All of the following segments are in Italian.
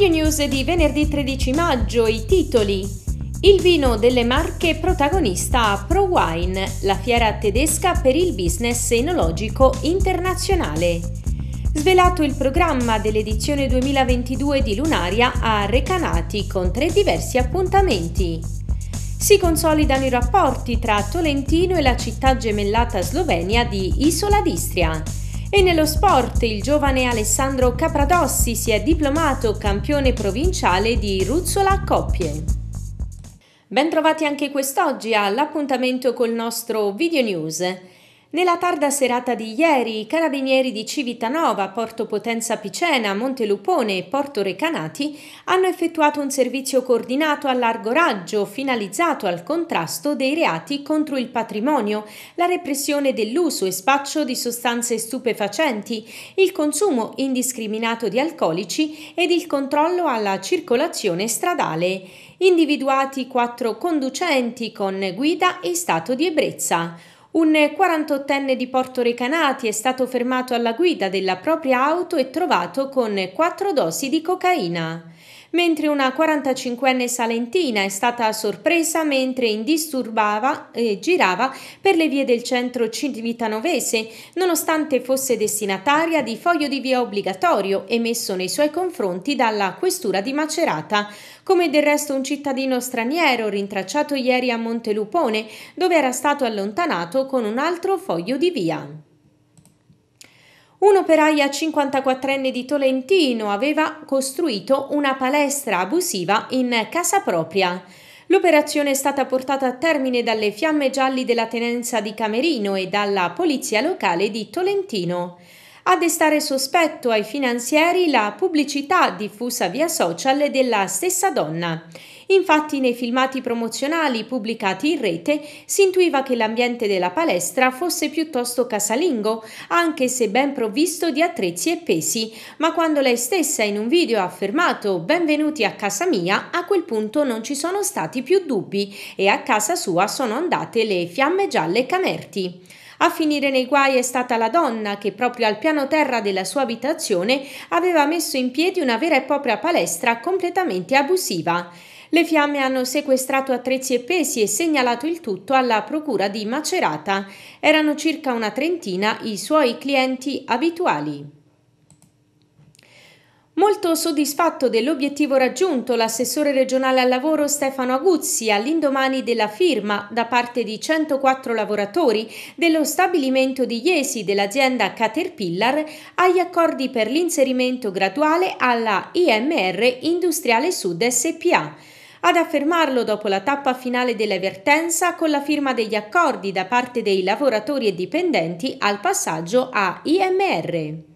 Video News di venerdì 13 maggio, i titoli. Il vino delle Marche protagonista a Wine, la fiera tedesca per il business enologico internazionale. Svelato il programma dell'edizione 2022 di Lunaria a Recanati con tre diversi appuntamenti. Si consolidano i rapporti tra Tolentino e la città gemellata slovenia di Isola d'Istria. E nello sport il giovane Alessandro Capradossi si è diplomato campione provinciale di Ruzzola Coppie. Bentrovati anche quest'oggi all'appuntamento col nostro Video News. Nella tarda serata di ieri, i carabinieri di Civitanova, Porto Potenza Picena, Montelupone e Porto Recanati hanno effettuato un servizio coordinato a largo raggio finalizzato al contrasto dei reati contro il patrimonio, la repressione dell'uso e spaccio di sostanze stupefacenti, il consumo indiscriminato di alcolici ed il controllo alla circolazione stradale. Individuati quattro conducenti con guida in stato di ebbrezza. Un 48enne di Recanati è stato fermato alla guida della propria auto e trovato con quattro dosi di cocaina mentre una 45enne salentina è stata sorpresa mentre indisturbava e eh, girava per le vie del centro civitanovese, nonostante fosse destinataria di foglio di via obbligatorio emesso nei suoi confronti dalla questura di Macerata, come del resto un cittadino straniero rintracciato ieri a Montelupone, dove era stato allontanato con un altro foglio di via. Un'operaia 54enne di Tolentino aveva costruito una palestra abusiva in casa propria. L'operazione è stata portata a termine dalle fiamme gialli della tenenza di Camerino e dalla polizia locale di Tolentino. A destare sospetto ai finanzieri la pubblicità diffusa via social della stessa donna. Infatti nei filmati promozionali pubblicati in rete si intuiva che l'ambiente della palestra fosse piuttosto casalingo, anche se ben provvisto di attrezzi e pesi, ma quando lei stessa in un video ha affermato benvenuti a casa mia, a quel punto non ci sono stati più dubbi e a casa sua sono andate le fiamme gialle camerti. A finire nei guai è stata la donna che proprio al piano terra della sua abitazione aveva messo in piedi una vera e propria palestra completamente abusiva. Le fiamme hanno sequestrato attrezzi e pesi e segnalato il tutto alla procura di Macerata. Erano circa una trentina i suoi clienti abituali molto soddisfatto dell'obiettivo raggiunto l'assessore regionale al lavoro Stefano Aguzzi all'indomani della firma da parte di 104 lavoratori dello stabilimento di Iesi dell'azienda Caterpillar agli accordi per l'inserimento graduale alla IMR Industriale Sud SPA. Ad affermarlo dopo la tappa finale dell'avvertenza con la firma degli accordi da parte dei lavoratori e dipendenti al passaggio a IMR.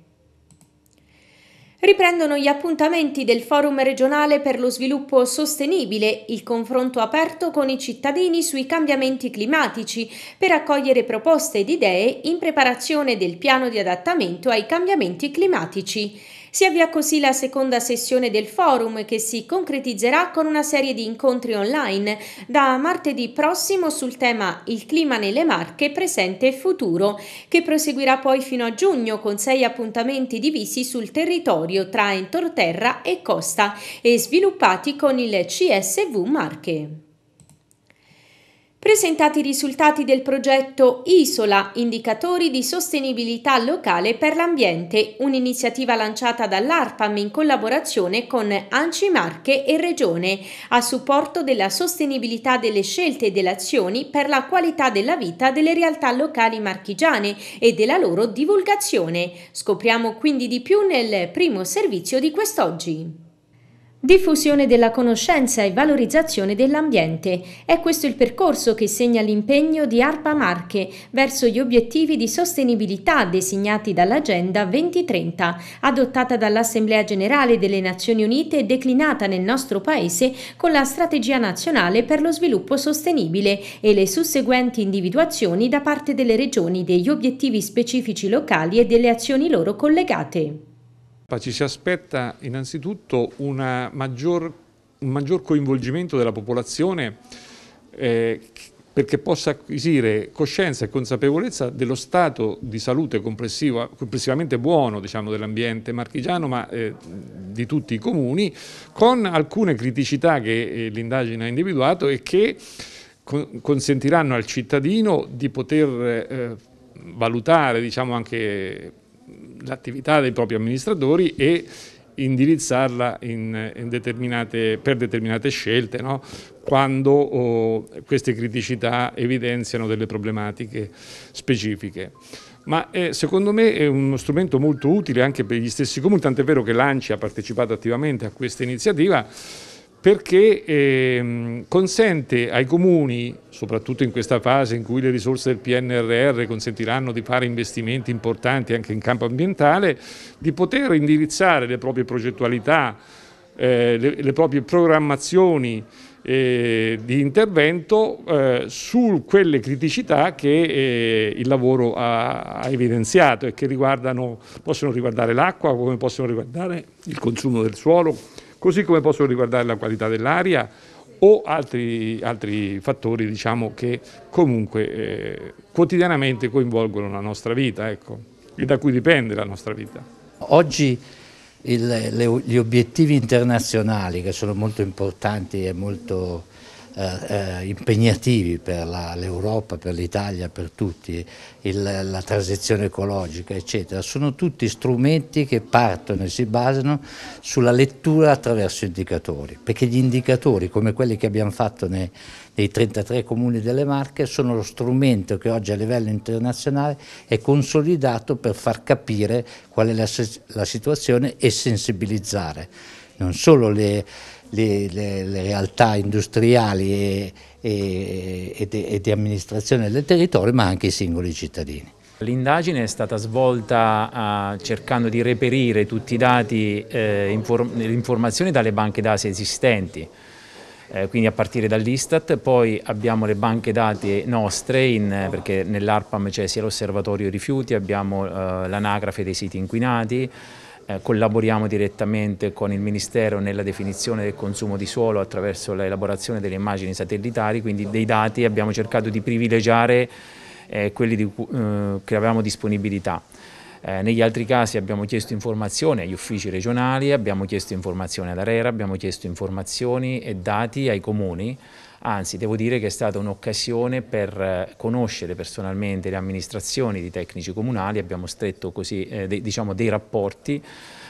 Riprendono gli appuntamenti del Forum regionale per lo sviluppo sostenibile, il confronto aperto con i cittadini sui cambiamenti climatici per accogliere proposte ed idee in preparazione del piano di adattamento ai cambiamenti climatici. Si avvia così la seconda sessione del forum che si concretizzerà con una serie di incontri online da martedì prossimo sul tema Il clima nelle Marche, presente e futuro, che proseguirà poi fino a giugno con sei appuntamenti divisi sul territorio tra entroterra e costa e sviluppati con il CSV Marche presentati i risultati del progetto Isola, indicatori di sostenibilità locale per l'ambiente, un'iniziativa lanciata dall'ARPAM in collaborazione con Anci Marche e Regione, a supporto della sostenibilità delle scelte e delle azioni per la qualità della vita delle realtà locali marchigiane e della loro divulgazione. Scopriamo quindi di più nel primo servizio di quest'oggi. Diffusione della conoscenza e valorizzazione dell'ambiente. È questo il percorso che segna l'impegno di ARPA Marche verso gli obiettivi di sostenibilità designati dall'Agenda 2030, adottata dall'Assemblea Generale delle Nazioni Unite e declinata nel nostro Paese con la Strategia Nazionale per lo Sviluppo Sostenibile e le susseguenti individuazioni da parte delle regioni degli obiettivi specifici locali e delle azioni loro collegate. Ci si aspetta innanzitutto maggior, un maggior coinvolgimento della popolazione eh, perché possa acquisire coscienza e consapevolezza dello stato di salute complessivamente buono diciamo, dell'ambiente marchigiano ma eh, di tutti i comuni con alcune criticità che eh, l'indagine ha individuato e che con consentiranno al cittadino di poter eh, valutare diciamo, anche l'attività dei propri amministratori e indirizzarla in, in determinate, per determinate scelte, no? quando oh, queste criticità evidenziano delle problematiche specifiche. Ma eh, secondo me è uno strumento molto utile anche per gli stessi comuni, tant'è vero che l'ANCI ha partecipato attivamente a questa iniziativa, perché ehm, consente ai comuni, soprattutto in questa fase in cui le risorse del PNRR consentiranno di fare investimenti importanti anche in campo ambientale, di poter indirizzare le proprie progettualità, eh, le, le, proprie programmazioni eh, di intervento eh, su quelle criticità che eh, il lavoro ha, ha evidenziato e che possono riguardare l'acqua, come possono riguardare il consumo del suolo, così come possono riguardare la qualità dell'aria o altri, altri fattori diciamo, che comunque eh, quotidianamente coinvolgono la nostra vita ecco, e da cui dipende la nostra vita. Oggi il, le, gli obiettivi internazionali che sono molto importanti e molto eh, eh, impegnativi per l'Europa, per l'Italia, per tutti, il, la transizione ecologica, eccetera, sono tutti strumenti che partono e si basano sulla lettura attraverso indicatori, perché gli indicatori, come quelli che abbiamo fatto nei, nei 33 comuni delle Marche, sono lo strumento che oggi a livello internazionale è consolidato per far capire qual è la, la situazione e sensibilizzare non solo le, le, le, le realtà industriali e, e, e, de, e di amministrazione del territorio, ma anche i singoli cittadini. L'indagine è stata svolta ah, cercando di reperire tutti i dati, eh, inform le informazioni dalle banche dati esistenti, eh, quindi a partire dall'Istat, poi abbiamo le banche dati nostre, in, perché nell'ARPAM c'è sia l'osservatorio rifiuti, abbiamo eh, l'anagrafe dei siti inquinati, eh, collaboriamo direttamente con il Ministero nella definizione del consumo di suolo attraverso l'elaborazione delle immagini satellitari, quindi dei dati abbiamo cercato di privilegiare eh, quelli di, eh, che avevamo disponibilità. Eh, negli altri casi abbiamo chiesto informazioni agli uffici regionali, abbiamo chiesto informazioni ad all'ARERA, abbiamo chiesto informazioni e dati ai comuni Anzi, devo dire che è stata un'occasione per eh, conoscere personalmente le amministrazioni di tecnici comunali, abbiamo stretto così eh, de, diciamo dei rapporti,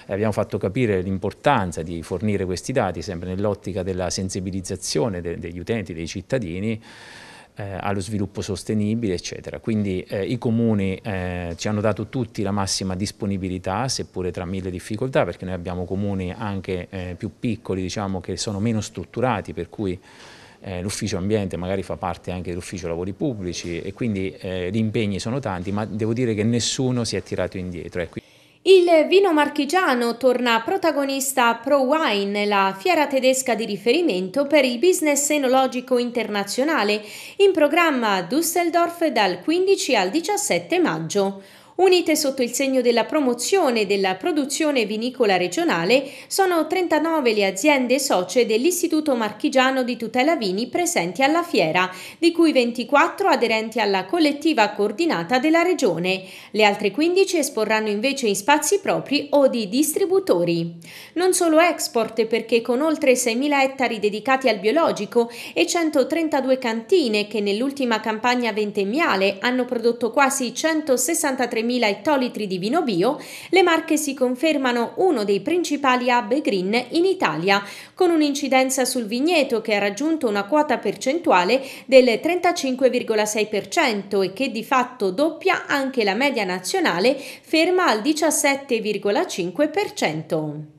abbiamo fatto capire l'importanza di fornire questi dati sempre nell'ottica della sensibilizzazione de, degli utenti, dei cittadini eh, allo sviluppo sostenibile, eccetera. Quindi eh, i comuni eh, ci hanno dato tutti la massima disponibilità, seppure tra mille difficoltà, perché noi abbiamo comuni anche eh, più piccoli, diciamo, che sono meno strutturati, per cui eh, l'ufficio ambiente magari fa parte anche dell'ufficio lavori pubblici e quindi eh, gli impegni sono tanti, ma devo dire che nessuno si è tirato indietro. Ecco. Il vino marchigiano torna protagonista Pro Wine, la fiera tedesca di riferimento per il business enologico internazionale, in programma a Düsseldorf dal 15 al 17 maggio. Unite sotto il segno della promozione della produzione vinicola regionale, sono 39 le aziende socie dell'Istituto Marchigiano di Tutela Vini presenti alla fiera, di cui 24 aderenti alla collettiva coordinata della regione. Le altre 15 esporranno invece in spazi propri o di distributori. Non solo export perché con oltre 6.000 ettari dedicati al biologico e 132 cantine che nell'ultima campagna ventennale hanno prodotto quasi 163 3.000 ettolitri di vino bio, le Marche si confermano uno dei principali hub green in Italia, con un'incidenza sul vigneto che ha raggiunto una quota percentuale del 35,6% e che di fatto doppia anche la media nazionale, ferma al 17,5%.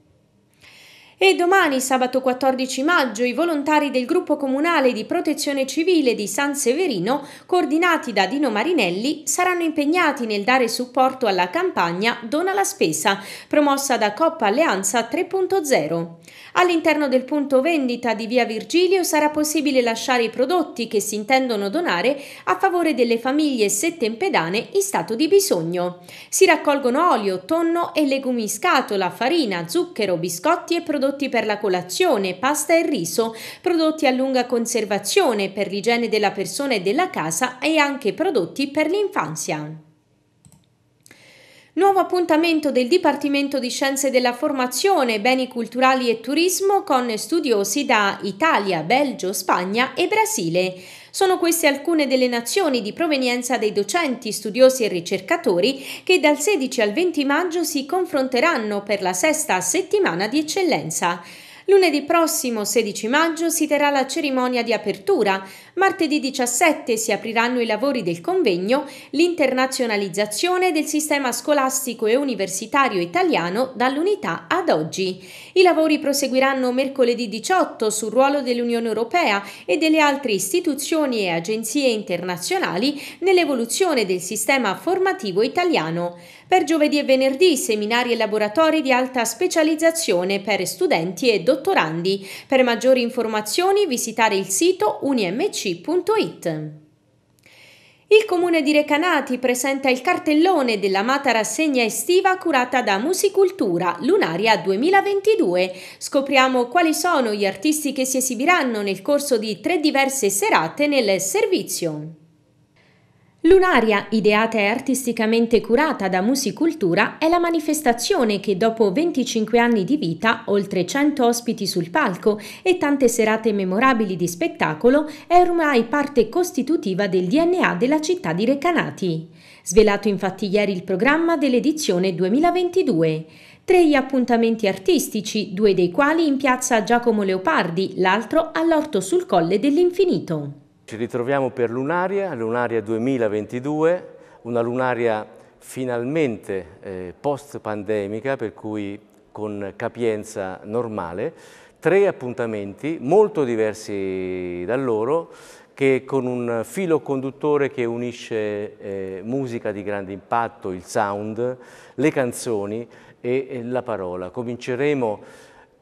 E domani, sabato 14 maggio, i volontari del gruppo comunale di protezione civile di San Severino, coordinati da Dino Marinelli, saranno impegnati nel dare supporto alla campagna Dona la Spesa, promossa da Coppa Alleanza 3.0. All'interno del punto vendita di via Virgilio sarà possibile lasciare i prodotti che si intendono donare a favore delle famiglie settempedane in stato di bisogno. Si raccolgono olio, tonno e legumi in scatola, farina, zucchero, biscotti e prodotti prodotti per la colazione, pasta e riso, prodotti a lunga conservazione per l'igiene della persona e della casa e anche prodotti per l'infanzia. Nuovo appuntamento del Dipartimento di Scienze della Formazione, Beni Culturali e Turismo con studiosi da Italia, Belgio, Spagna e Brasile. Sono queste alcune delle nazioni di provenienza dei docenti, studiosi e ricercatori che dal 16 al 20 maggio si confronteranno per la sesta settimana di eccellenza. Lunedì prossimo, 16 maggio, si terrà la cerimonia di apertura. Martedì 17 si apriranno i lavori del convegno L'internazionalizzazione del sistema scolastico e universitario italiano dall'unità ad oggi. I lavori proseguiranno mercoledì 18 sul ruolo dell'Unione Europea e delle altre istituzioni e agenzie internazionali nell'evoluzione del sistema formativo italiano. Per giovedì e venerdì seminari e laboratori di alta specializzazione per studenti e dottorandi. Per maggiori informazioni visitare il sito unimc.it. Il comune di Recanati presenta il cartellone dell'amata rassegna estiva curata da Musicultura Lunaria 2022. Scopriamo quali sono gli artisti che si esibiranno nel corso di tre diverse serate nel servizio. Lunaria, ideata e artisticamente curata da Musicultura, è la manifestazione che dopo 25 anni di vita, oltre 100 ospiti sul palco e tante serate memorabili di spettacolo, è ormai parte costitutiva del DNA della città di Recanati. Svelato infatti ieri il programma dell'edizione 2022 tre gli appuntamenti artistici, due dei quali in piazza Giacomo Leopardi, l'altro all'Orto sul Colle dell'Infinito. Ci ritroviamo per Lunaria, Lunaria 2022, una Lunaria finalmente eh, post-pandemica, per cui con capienza normale, tre appuntamenti molto diversi da loro, che con un filo conduttore che unisce eh, musica di grande impatto, il sound, le canzoni e, e la parola. Cominceremo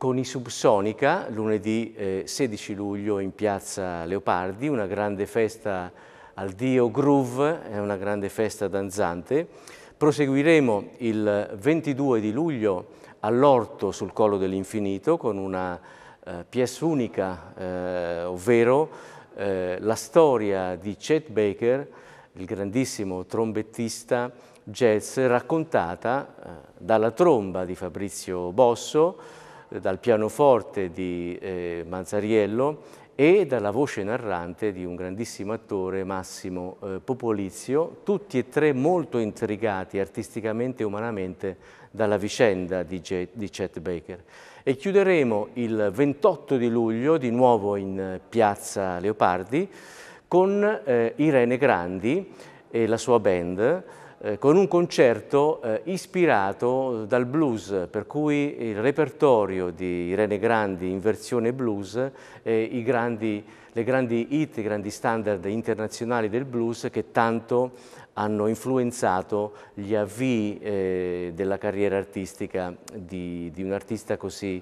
con i Subsonica lunedì eh, 16 luglio in piazza Leopardi, una grande festa al Dio Groove, è una grande festa danzante. Proseguiremo il 22 di luglio all'Orto sul Collo dell'Infinito con una eh, pièce unica, eh, ovvero eh, la storia di Chet Baker, il grandissimo trombettista jazz, raccontata eh, dalla tromba di Fabrizio Bosso, dal pianoforte di eh, Manzariello e dalla voce narrante di un grandissimo attore Massimo eh, Popolizio, tutti e tre molto intrigati artisticamente e umanamente dalla vicenda di, J di Chet Baker. E chiuderemo il 28 di luglio di nuovo in Piazza Leopardi con eh, Irene Grandi e la sua band eh, con un concerto eh, ispirato dal blues, per cui il repertorio di Irene Grandi in versione blues, eh, grandi, le grandi hit, i grandi standard internazionali del blues che tanto hanno influenzato gli avvii eh, della carriera artistica di, di un artista così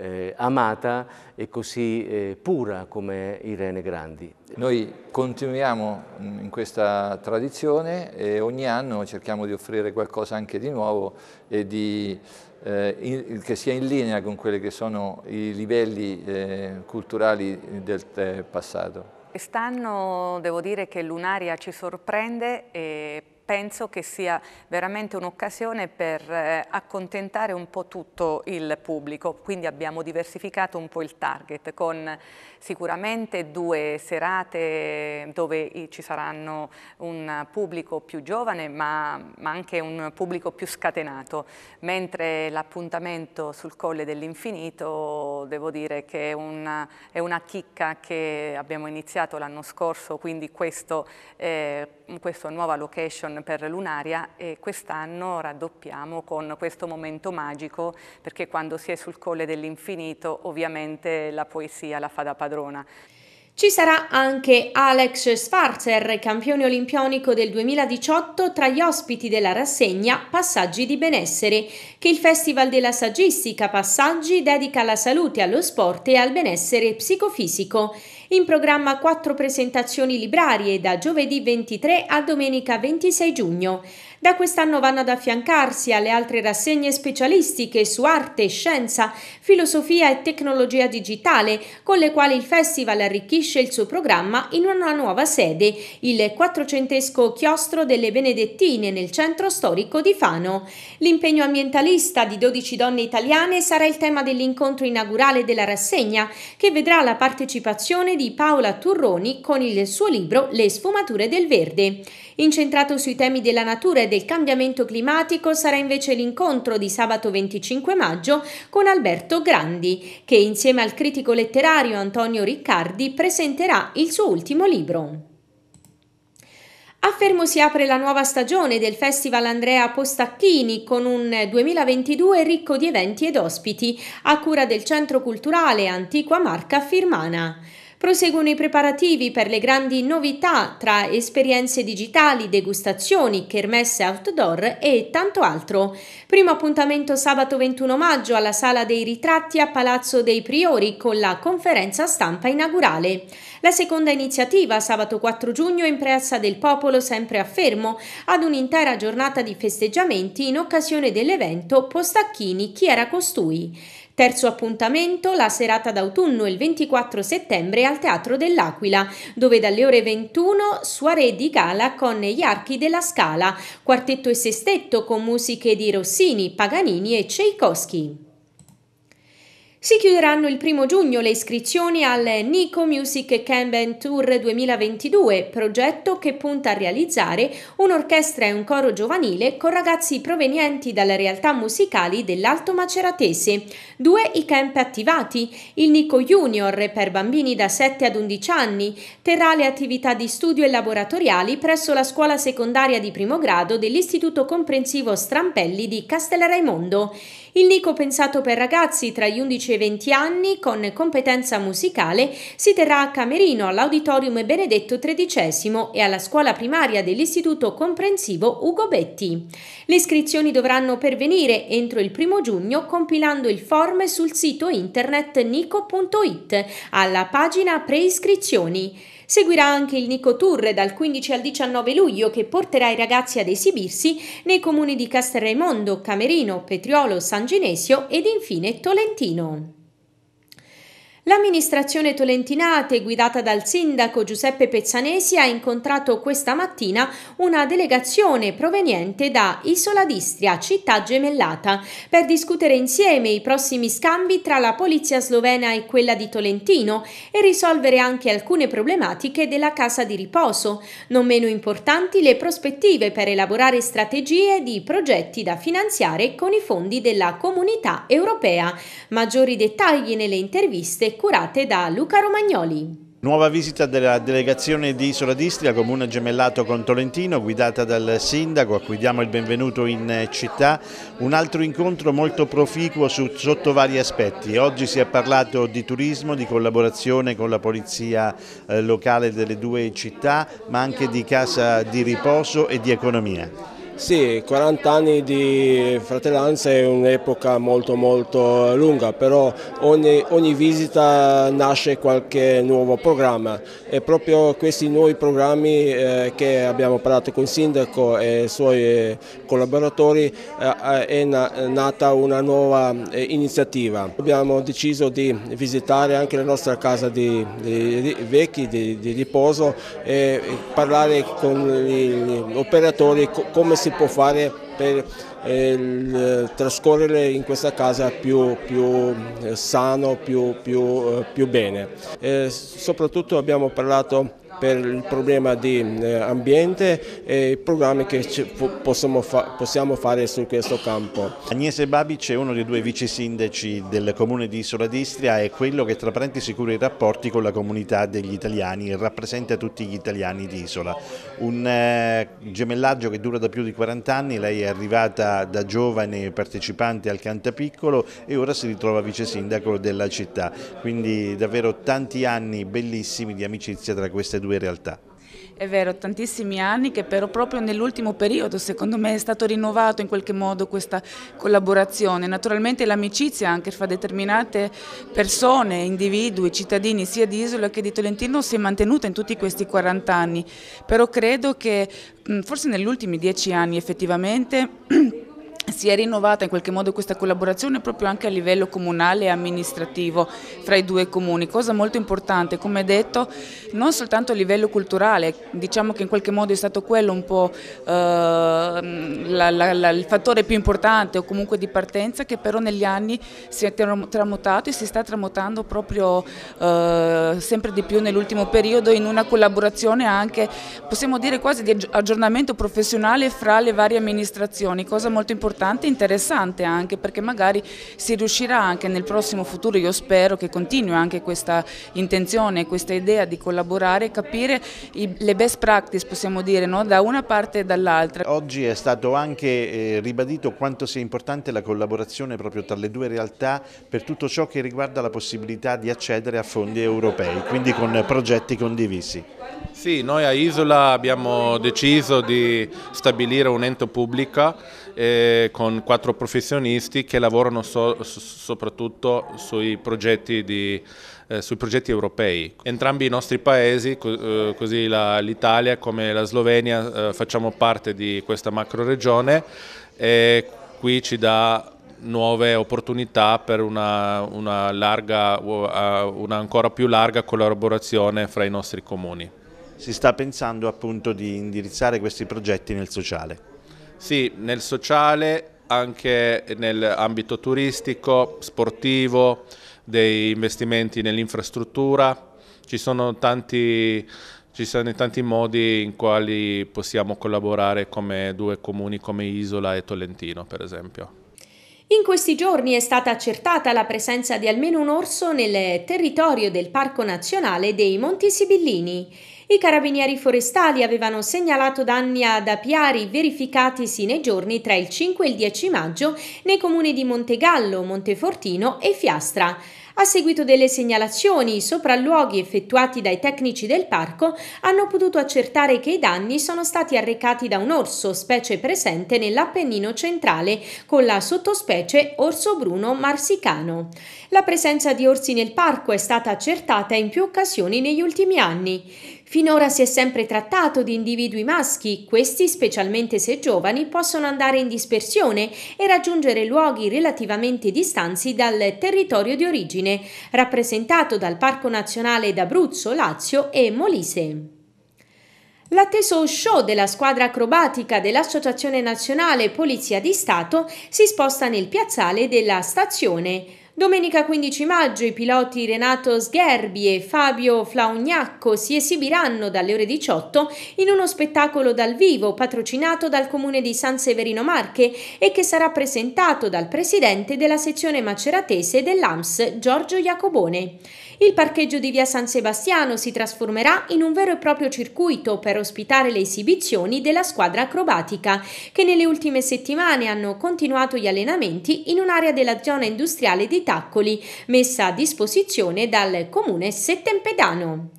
eh, amata e così eh, pura come Irene Grandi. Noi continuiamo mm, in questa tradizione e ogni anno cerchiamo di offrire qualcosa anche di nuovo e di, eh, in, che sia in linea con quelli che sono i livelli eh, culturali del passato. Quest'anno devo dire che Lunaria ci sorprende e penso che sia veramente un'occasione per eh, accontentare un po' tutto il pubblico, quindi abbiamo diversificato un po' il target con sicuramente due serate dove ci saranno un pubblico più giovane ma, ma anche un pubblico più scatenato, mentre l'appuntamento sul Colle dell'Infinito devo dire che è una, è una, chicca che abbiamo iniziato l'anno scorso, quindi questo eh, questa nuova location per Lunaria e quest'anno raddoppiamo con questo momento magico perché quando si è sul colle dell'infinito ovviamente la poesia la fa da padrona. Ci sarà anche Alex Schwarzer, campione olimpionico del 2018, tra gli ospiti della rassegna Passaggi di benessere, che il Festival della Saggistica Passaggi dedica alla salute, allo sport e al benessere psicofisico. In programma quattro presentazioni librarie da giovedì 23 a domenica 26 giugno. Da quest'anno vanno ad affiancarsi alle altre rassegne specialistiche su arte, scienza, filosofia e tecnologia digitale, con le quali il festival arricchisce il suo programma in una nuova sede, il quattrocentesco chiostro delle Benedettine nel centro storico di Fano. L'impegno ambientalista di 12 donne italiane sarà il tema dell'incontro inaugurale della rassegna, che vedrà la partecipazione di Paola Turroni con il suo libro Le sfumature del verde. Incentrato sui temi della natura e del cambiamento climatico sarà invece l'incontro di sabato 25 maggio con Alberto Grandi, che insieme al critico letterario Antonio Riccardi presenterà il suo ultimo libro. A Fermo si apre la nuova stagione del Festival Andrea Postacchini con un 2022 ricco di eventi ed ospiti a cura del Centro Culturale Antiqua Marca Firmana. Proseguono i preparativi per le grandi novità tra esperienze digitali, degustazioni, kermesse outdoor e tanto altro. Primo appuntamento sabato 21 maggio alla Sala dei Ritratti a Palazzo dei Priori con la conferenza stampa inaugurale. La seconda iniziativa sabato 4 giugno in Piazza del Popolo sempre a Fermo ad un'intera giornata di festeggiamenti in occasione dell'evento Postacchini chi era costui. Terzo appuntamento, la serata d'autunno il 24 settembre al Teatro dell'Aquila, dove dalle ore 21 soirée di gala con gli archi della Scala, quartetto e sestetto con musiche di Rossini, Paganini e Tchaikovsky. Si chiuderanno il primo giugno le iscrizioni al Nico Music Camben Tour 2022, progetto che punta a realizzare un'orchestra e un coro giovanile con ragazzi provenienti dalle realtà musicali dell'Alto Maceratese. Due i camp attivati, il Nico Junior per bambini da 7 ad 11 anni, terrà le attività di studio e laboratoriali presso la scuola secondaria di primo grado dell'Istituto Comprensivo Strampelli di Castel Raimondo. Il Nico pensato per ragazzi tra gli 11 e i 20 anni con competenza musicale si terrà a Camerino all'Auditorium Benedetto XIII e alla scuola primaria dell'Istituto Comprensivo Ugo Betti. Le iscrizioni dovranno pervenire entro il 1 giugno compilando il form sul sito internet nico.it alla pagina preiscrizioni. Seguirà anche il Nico Tour dal 15 al 19 luglio che porterà i ragazzi ad esibirsi nei comuni di Castelraimondo, Camerino, Petriolo, San Ginesio ed infine Tolentino. L'amministrazione tolentinate, guidata dal sindaco Giuseppe Pezzanesi, ha incontrato questa mattina una delegazione proveniente da Isola d'Istria, città gemellata, per discutere insieme i prossimi scambi tra la polizia slovena e quella di Tolentino e risolvere anche alcune problematiche della casa di riposo. Non meno importanti le prospettive per elaborare strategie di progetti da finanziare con i fondi della comunità europea. Maggiori dettagli nelle interviste curate da Luca Romagnoli. Nuova visita della delegazione di Isola d'Istria, comune gemellato con Tolentino, guidata dal sindaco a cui diamo il benvenuto in eh, città. Un altro incontro molto proficuo su, sotto vari aspetti. Oggi si è parlato di turismo, di collaborazione con la polizia eh, locale delle due città, ma anche di casa di riposo e di economia. Sì, 40 anni di fratellanza è un'epoca molto molto lunga, però ogni, ogni, visita nasce qualche nuovo programma e proprio questi nuovi programmi eh, che abbiamo parlato con il sindaco e i suoi eh, collaboratori eh, eh, è na nata una nuova eh, iniziativa. Abbiamo deciso di visitare anche la nostra casa di, di, di vecchi, di, di, riposo e parlare con gli operatori come si si può fare per eh, eh, trascorrere in questa casa più, più eh, sano, più, più, eh, più bene. soprattutto abbiamo parlato per il problema di eh, ambiente e i programmi che fa possiamo fare su questo campo. Agnese Babic è uno dei due vice sindaci del comune di Isola d'Istria e quello che tra parentesi cura i rapporti con la comunità degli italiani e rappresenta tutti gli italiani di Isola. Un eh, gemellaggio che dura da più di 40 anni, lei è arrivata da giovane partecipante al Cantapiccolo e ora si ritrova vice sindaco della città, quindi davvero tanti anni bellissimi di amicizia tra queste due due realtà. È vero, tantissimi anni che però proprio nell'ultimo periodo secondo me è stato rinnovato in qualche modo questa collaborazione. Naturalmente l'amicizia anche fra determinate persone, individui, cittadini sia di Isola che di Tolentino si è mantenuta in tutti questi 40 anni, però credo che forse negli ultimi 10 anni effettivamente si è rinnovata in qualche modo questa collaborazione proprio anche a livello comunale e amministrativo fra i due comuni, cosa molto importante, come detto, non soltanto a livello culturale, diciamo che in qualche modo è stato quello un po' eh, la, la, la, il fattore più importante o comunque di partenza che però negli anni si è tramutato e si sta tramutando proprio eh, sempre di più nell'ultimo periodo in una collaborazione anche, possiamo dire quasi di aggiornamento professionale fra le varie amministrazioni, cosa molto importante importante e interessante anche perché magari si riuscirà anche nel prossimo futuro, io spero che continui anche questa intenzione, questa idea di collaborare e capire i, le best practice possiamo dire no? da una parte e dall'altra. Oggi è stato anche eh, ribadito quanto sia importante la collaborazione proprio tra le due realtà per tutto ciò che riguarda la possibilità di accedere a fondi europei, quindi con progetti condivisi. Sì, noi a Isola abbiamo deciso di stabilire un ente pubblico eh, con quattro professionisti che lavorano so, soprattutto sui progetti, di, eh, sui progetti, europei. Entrambi i nostri paesi, co eh, così l'Italia come la Slovenia, eh, facciamo parte di questa macro regione e qui ci dà nuove opportunità per una, una, larga, una, ancora più larga collaborazione fra i nostri comuni. Si sta pensando appunto di indirizzare questi progetti nel sociale. Sì, nel sociale, anche nell'ambito turistico, sportivo, dei investimenti nell'infrastruttura, ci sono tanti ci sono tanti modi in quali possiamo collaborare come due comuni come Isola e Tolentino, per esempio. In questi giorni è stata accertata la presenza di almeno un orso nel territorio del Parco Nazionale dei Monti Sibillini. I carabinieri forestali avevano segnalato danni ad apiari verificatisi nei giorni tra il 5 e il 10 maggio nei comuni di Montegallo, Montefortino e Fiastra. A seguito delle segnalazioni, i sopralluoghi effettuati dai tecnici del parco hanno potuto accertare che i danni sono stati arrecati da un orso, specie presente nell'Appennino centrale, con la sottospecie orso bruno marsicano. La presenza di orsi nel parco è stata accertata in più occasioni negli ultimi anni. Finora si è sempre trattato di individui maschi, questi, specialmente se giovani, possono andare in dispersione e raggiungere luoghi relativamente distanti dal territorio di origine, rappresentato dal Parco Nazionale d'Abruzzo, Lazio e Molise. L'atteso show della squadra acrobatica dell'Associazione Nazionale Polizia di Stato si sposta nel piazzale della stazione. Domenica 15 maggio i piloti Renato Sgherbi e Fabio Flaugnacco si esibiranno dalle ore 18 in uno spettacolo dal vivo patrocinato dal comune di San Severino Marche e che sarà presentato dal presidente della sezione maceratese dell'AMS Giorgio Jacobone. Il parcheggio di via San Sebastiano si trasformerà in un vero e proprio circuito per ospitare le esibizioni della squadra acrobatica che nelle ultime settimane hanno continuato gli allenamenti in un'area della zona industriale di Tacoli, messa a disposizione dal comune settempedano.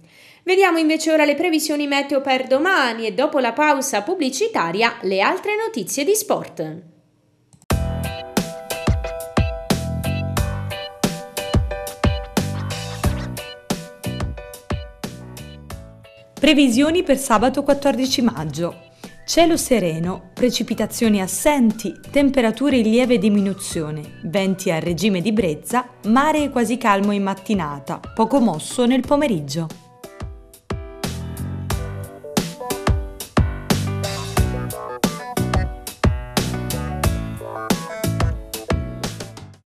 Vediamo invece ora le previsioni meteo per domani e dopo la pausa pubblicitaria le altre notizie di sport. Previsioni per sabato 14 maggio. Cielo sereno, precipitazioni assenti, temperature in lieve diminuzione, venti a regime di brezza, mare quasi calmo in mattinata, poco mosso nel pomeriggio.